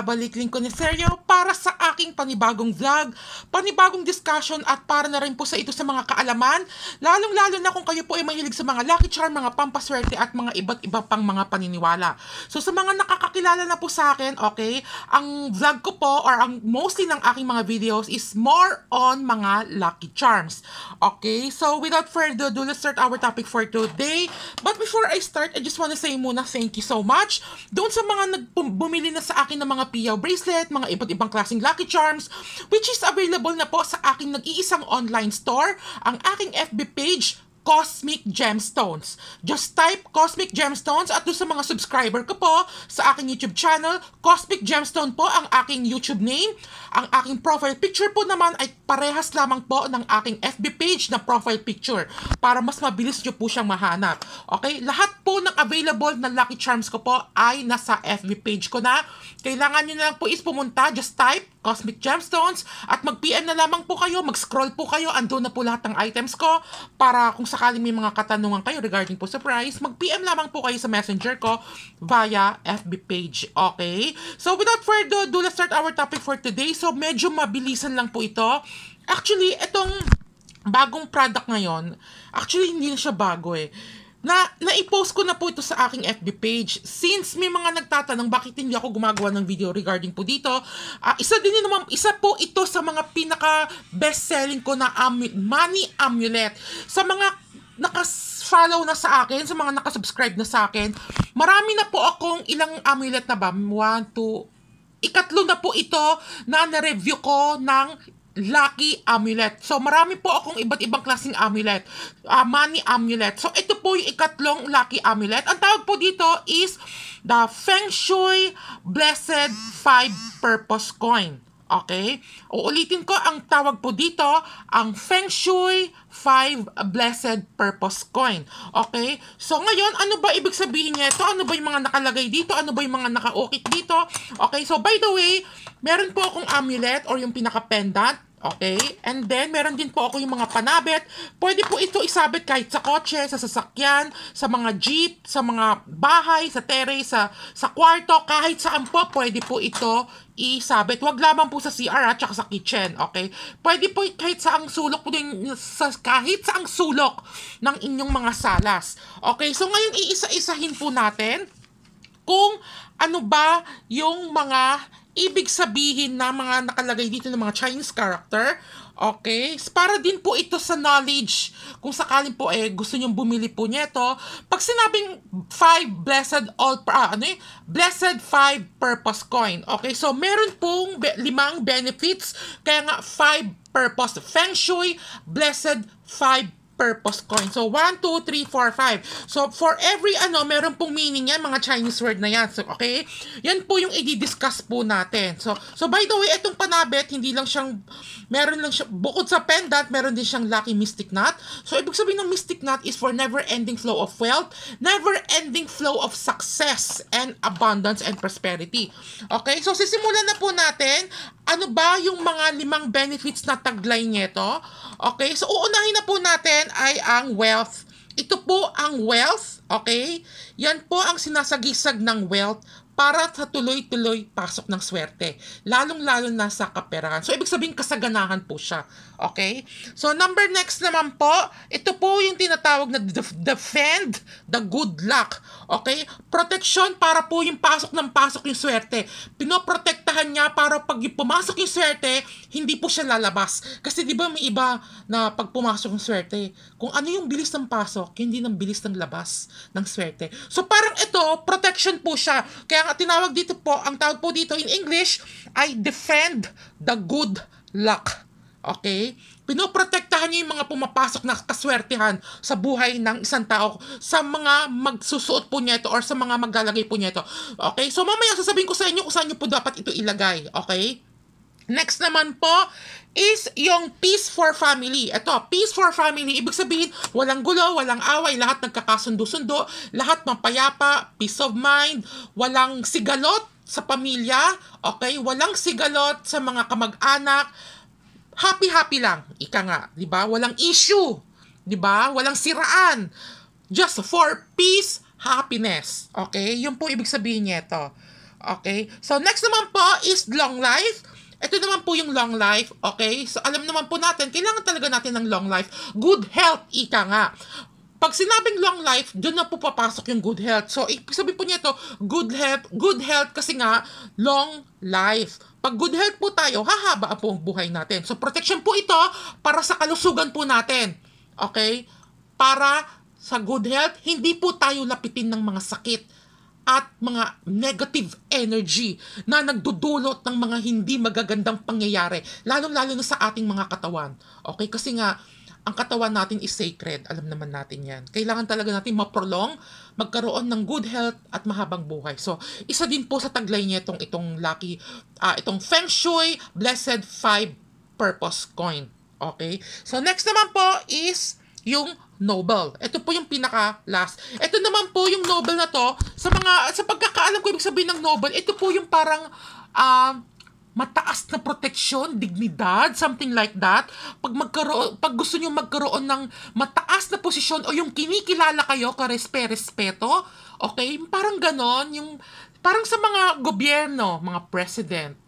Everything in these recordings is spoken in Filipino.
ibabalik link ko ni Sergio para sa aking panibagong vlog, panibagong discussion at para na rin po sa ito sa mga kaalaman, lalong-lalo na kung kayo po ay mahilig sa mga lucky charm, mga pampaswerte at mga iba't iba pang mga paniniwala. So sa mga nakakakilala na po sa akin, okay, ang vlog ko po or ang mostly ng aking mga videos is more on mga lucky charms. Okay, so without further ado, let's start our topic for today. But before I start, I just want to say muna thank you so much doon sa mga nagbumili na sa akin ng mga mga piyaw bracelet, mga iba't ibang klaseng lucky charms, which is available na po sa aking nag-iisang online store, ang aking FB page, Cosmic Gemstones. Just type Cosmic Gemstones at doon sa mga subscriber ko po sa aking YouTube channel, Cosmic Gemstone po ang aking YouTube name. Ang aking profile picture po naman ay parehas lamang po ng aking FB page na profile picture para mas mabilis nyo po siyang mahanap. Okay, lahat po ng available na Lucky Charms ko po ay nasa FB page ko na. Kailangan nyo na lang po is pumunta, just type Cosmic Gemstones at mag-PM na lamang po kayo, mag-scroll po kayo, ando na po lahat ng items ko para kung sakaling may mga katanungan kayo regarding po sa price, mag-PM lamang po kayo sa messenger ko via FB page, okay? So without further ado, let's start our topic for today. So medyo mabilisan lang po ito. Actually, itong bagong product ngayon, actually hindi na siya bago eh na na-post ko na po ito sa aking FB page since may mga nagtatanong bakit hindi ako gumagawa ng video regarding po dito uh, isa din naman isa po ito sa mga pinaka best selling ko na amu- money amulet sa mga nakas-follow na sa akin, sa mga nakasubscribe na sa akin, marami na po akong ilang amulet na ba? 1 2 ikatlo na po ito na na-review ko ng Lucky Amulet. So, marami po akong iba't ibang klaseng amulet. Uh, money amulet. So, ito po yung ikatlong Lucky Amulet. Ang tawag po dito is the Feng Shui Blessed Five Purpose Coin. Okay? Uulitin ko, ang tawag po dito, ang Feng Shui 5 Blessed Purpose Coin. Okay? So, ngayon, ano ba ibig sabihin niya ito? Ano ba yung mga nakalagay dito? Ano ba yung mga nakaukit dito? Okay? So, by the way, meron po akong amulet or yung pinaka-pendant Okay? And then, meron din po ako yung mga panabit. Pwede po ito isabit kahit sa kotse, sa sasakyan, sa mga jeep, sa mga bahay, sa terrace, sa, sa kwarto, kahit saan po, pwede po ito isabit. Huwag lamang po sa CR at sa kitchen, okay? Pwede po kahit sa ang sulok po din, sa, kahit sa ang sulok ng inyong mga salas. Okay, so ngayon iisa-isahin po natin kung ano ba yung mga ibig sabihin na mga nakalagay dito ng mga Chinese character. Okay? Para din po ito sa knowledge. Kung sakaling po eh, gusto nyong bumili po nito. Pag sinabing five blessed all, ah, ano eh? Blessed five purpose coin. Okay? So, meron pong be- limang benefits. Kaya nga, five purpose. Feng Shui, blessed five purpose coin. So, 1, 2, 3, 4, 5. So, for every ano, meron pong meaning yan, mga Chinese word na yan. So, okay? Yan po yung i-discuss po natin. So, so by the way, itong panabet, hindi lang siyang, meron lang siya, bukod sa pendant, meron din siyang lucky mystic knot. So, ibig sabihin ng mystic knot is for never-ending flow of wealth, never-ending flow of success, and abundance and prosperity. Okay? So, sisimulan na po natin ano ba yung mga limang benefits na taglay nito? Okay, so uunahin na po natin ay ang wealth. Ito po ang wealth, okay? Yan po ang sinasagisag ng wealth para sa tuloy-tuloy pasok ng swerte. Lalong-lalo na sa kaperahan. So, ibig sabihin kasaganahan po siya. Okay? So, number next naman po, ito po yung tinatawag na defend the good luck. Okay? Protection para po yung pasok ng pasok yung swerte. Pinoprotektahan niya para pag pumasok yung swerte, hindi po siya lalabas. Kasi di ba may iba na pag pumasok yung swerte, kung ano yung bilis ng pasok, hindi ng bilis ng labas ng swerte. So, parang ito, protection po siya. Kaya nga tinawag dito po, ang tawag po dito in English ay defend the good luck. Okay? Pinoprotektahan niya yung mga pumapasok na kaswertihan sa buhay ng isang tao sa mga magsusuot po niya ito or sa mga maglalagay po niya ito. Okay? So mamaya sasabihin ko sa inyo kung saan niyo po dapat ito ilagay. Okay? Next naman po is yung peace for family. Ito, peace for family, ibig sabihin, walang gulo, walang away, lahat nagkakasundo-sundo, lahat mapayapa, peace of mind, walang sigalot sa pamilya, okay? Walang sigalot sa mga kamag-anak, happy-happy lang. Ika nga, di ba? Walang issue. Di ba? Walang siraan. Just for peace, happiness. Okay? Yun po ibig sabihin niya ito. Okay? So, next naman po is long life. Ito naman po yung long life, okay? So, alam naman po natin, kailangan talaga natin ng long life. Good health, ika nga pag sinabing long life, doon na po papasok yung good health. So, sabi po niya ito, good health, good health kasi nga, long life. Pag good health po tayo, hahaba po ang buhay natin. So protection po ito para sa kalusugan po natin. Okay? Para sa good health, hindi po tayo lapitin ng mga sakit at mga negative energy na nagdudulot ng mga hindi magagandang pangyayari, lalo-lalo na sa ating mga katawan. Okay? Kasi nga, ang katawan natin is sacred. Alam naman natin yan. Kailangan talaga natin maprolong, magkaroon ng good health at mahabang buhay. So, isa din po sa taglay niya itong, itong lucky, uh, itong Feng Shui Blessed 5 Purpose Coin. Okay? So, next naman po is yung Nobel. Ito po yung pinaka last. Ito naman po yung Nobel na to sa mga sa pagkakaalam ko ibig sabihin ng Nobel, ito po yung parang um uh, mataas na proteksyon, dignidad, something like that. Pag magkaroon pag gusto niyo magkaroon ng mataas na posisyon o yung kinikilala kayo, karespe-respeto, okay? Parang ganon, yung parang sa mga gobyerno, mga president,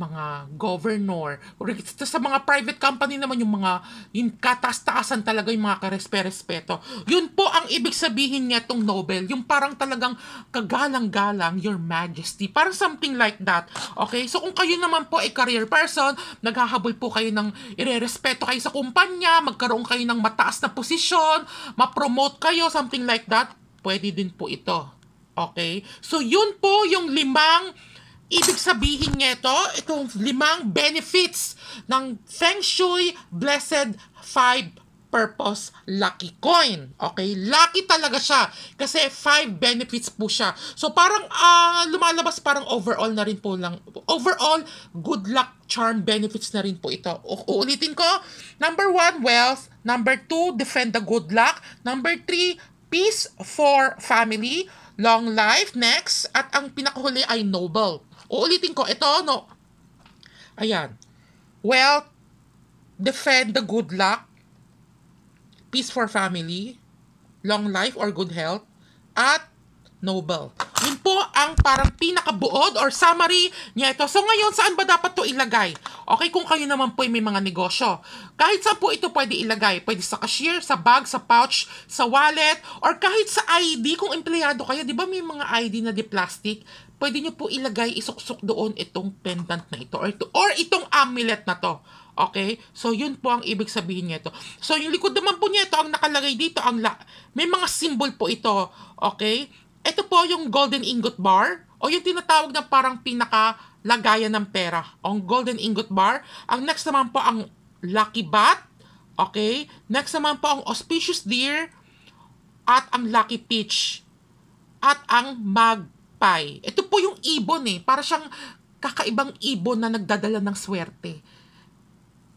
mga governor, or sa mga private company naman yung mga yung kataas-taasan talaga yung mga karespe-respeto. Yun po ang ibig sabihin niya tong Nobel, yung parang talagang kagalang-galang, your majesty, parang something like that. Okay, so kung kayo naman po ay career person, naghahabol po kayo ng irerespeto kayo sa kumpanya, magkaroon kayo ng mataas na posisyon, ma-promote kayo, something like that, pwede din po ito. Okay? So, yun po yung limang ibig sabihin niya ito, itong limang benefits ng Feng Shui Blessed 5 purpose lucky coin. Okay, lucky talaga siya kasi 5 benefits po siya. So parang uh, lumalabas parang overall na rin po lang. Overall, good luck charm benefits na rin po ito. U- uulitin ko, number one, wealth. Number two, defend the good luck. Number three, peace for family. Long life. Next, at ang pinakahuli ay noble. Uulitin ko, ito, no? Ayan. Well, defend the good luck, peace for family, long life or good health, at noble. Yun po ang parang pinakabuod or summary niya ito. So ngayon, saan ba dapat to ilagay? Okay, kung kayo naman po may mga negosyo. Kahit saan po ito pwede ilagay. Pwede sa cashier, sa bag, sa pouch, sa wallet, or kahit sa ID. Kung empleyado kayo, di ba may mga ID na di plastic? pwede nyo po ilagay, isuksok doon itong pendant na ito or, ito, or itong amulet na to. Okay? So, yun po ang ibig sabihin nito. So, yung likod naman po nito, ang nakalagay dito, ang la- may mga symbol po ito. Okay? Ito po yung golden ingot bar o yung tinatawag na parang pinaka lagayan ng pera. Ang golden ingot bar. Ang next naman po ang lucky bat. Okay? Next naman po ang auspicious deer at ang lucky peach at ang mag magtagumpay. Ito po yung ibon eh. Para siyang kakaibang ibon na nagdadala ng swerte.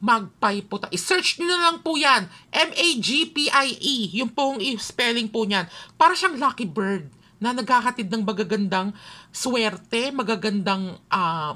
Magpie po. Ta- I-search nyo na lang po yan. M-A-G-P-I-E. Yung pong spelling po niyan. Para siyang lucky bird na naghahatid ng magagandang swerte, magagandang uh,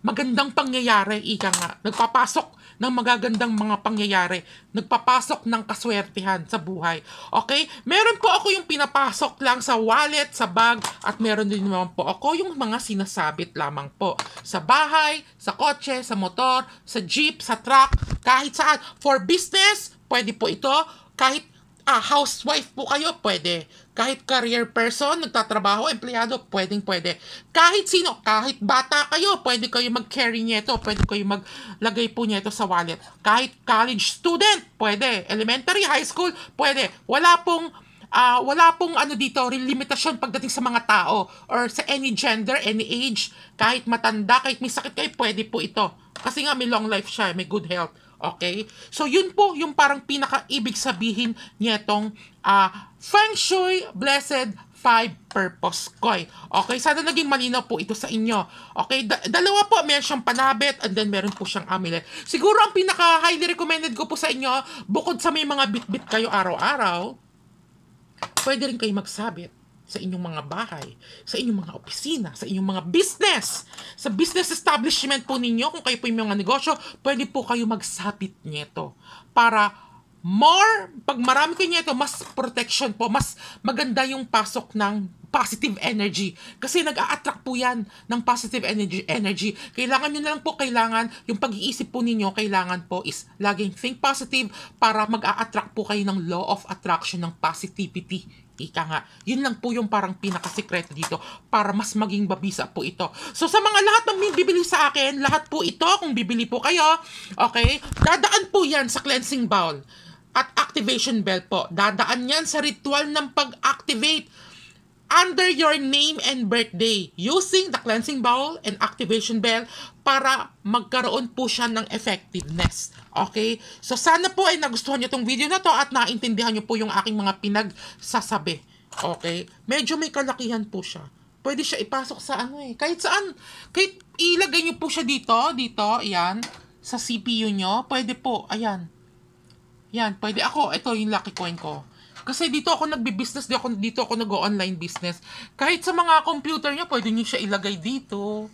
magandang pangyayari, ika nga. Nagpapasok ng magagandang mga pangyayari. Nagpapasok ng kaswertihan sa buhay. Okay? Meron po ako yung pinapasok lang sa wallet, sa bag, at meron din naman po ako yung mga sinasabit lamang po. Sa bahay, sa kotse, sa motor, sa jeep, sa truck, kahit saan. For business, pwede po ito. Kahit ah, housewife po kayo, pwede. Kahit career person, nagtatrabaho, empleyado, pwedeng pwede. Kahit sino, kahit bata kayo, pwede kayo mag-carry nito, pwede kayo maglagay po nito sa wallet. Kahit college student, pwede. Elementary, high school, pwede. Wala pong uh, wala pong ano dito, limitasyon pagdating sa mga tao or sa any gender, any age, kahit matanda, kahit may sakit kayo, pwede po ito. Kasi nga may long life siya, may good health. Okay? So, yun po yung parang pinaka-ibig sabihin nitong uh, Feng Shui Blessed five purpose coin. Okay, sana naging malinaw po ito sa inyo. Okay, da- dalawa po, meron siyang panabit and then meron po siyang amulet. Siguro ang pinaka highly recommended ko po sa inyo, bukod sa may mga bit-bit kayo araw-araw, pwede rin kayo magsabit sa inyong mga bahay, sa inyong mga opisina, sa inyong mga business, sa business establishment po ninyo, kung kayo po yung mga negosyo, pwede po kayo magsapit nito para more, pag marami kayo nito, mas protection po, mas maganda yung pasok ng positive energy. Kasi nag-a-attract po yan ng positive energy. energy. Kailangan nyo na lang po, kailangan, yung pag-iisip po ninyo, kailangan po is laging think positive para mag-a-attract po kayo ng law of attraction ng positivity. Ika nga, yun lang po yung parang pinakasikreto dito para mas maging babisa po ito. So sa mga lahat ng bibili sa akin, lahat po ito, kung bibili po kayo, okay, dadaan po yan sa cleansing bowl at activation bell po. Dadaan yan sa ritual ng pag-activate under your name and birthday using the cleansing bowl and activation bell para magkaroon po siya ng effectiveness. Okay? So sana po ay nagustuhan niyo tong video na to at naintindihan niyo po yung aking mga pinagsasabi. Okay? Medyo may kalakihan po siya. Pwede siya ipasok sa ano eh. Kahit saan. Kahit ilagay niyo po siya dito, dito, ayan, sa CPU niyo, pwede po, ayan. Ayan. pwede ako, ito yung lucky coin ko. Kasi dito ako nagbi-business, dito ako, dito ako nag-online business. Kahit sa mga computer niya, pwede niyo siya ilagay dito.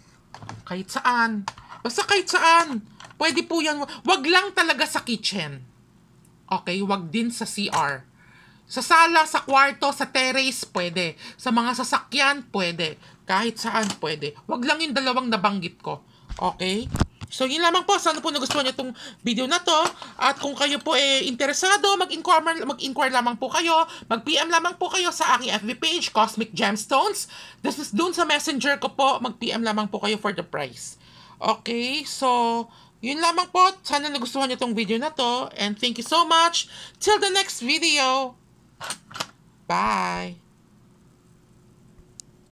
Kahit saan. Basta kahit saan. Pwede po yan. Wag lang talaga sa kitchen. Okay? Wag din sa CR. Sa sala, sa kwarto, sa terrace, pwede. Sa mga sasakyan, pwede. Kahit saan, pwede. Wag lang yung dalawang nabanggit ko. Okay? So, yun lamang po. Sana po nagustuhan niyo itong video na to. At kung kayo po eh, interesado, mag-inquire mag -inquire lamang po kayo. Mag-PM lamang po kayo sa aking FB page, Cosmic Gemstones. This is dun sa messenger ko po. Mag-PM lamang po kayo for the price. Okay, so... Yun lamang po. Sana nagustuhan niyo itong video na to. And thank you so much. Till the next video. Bye.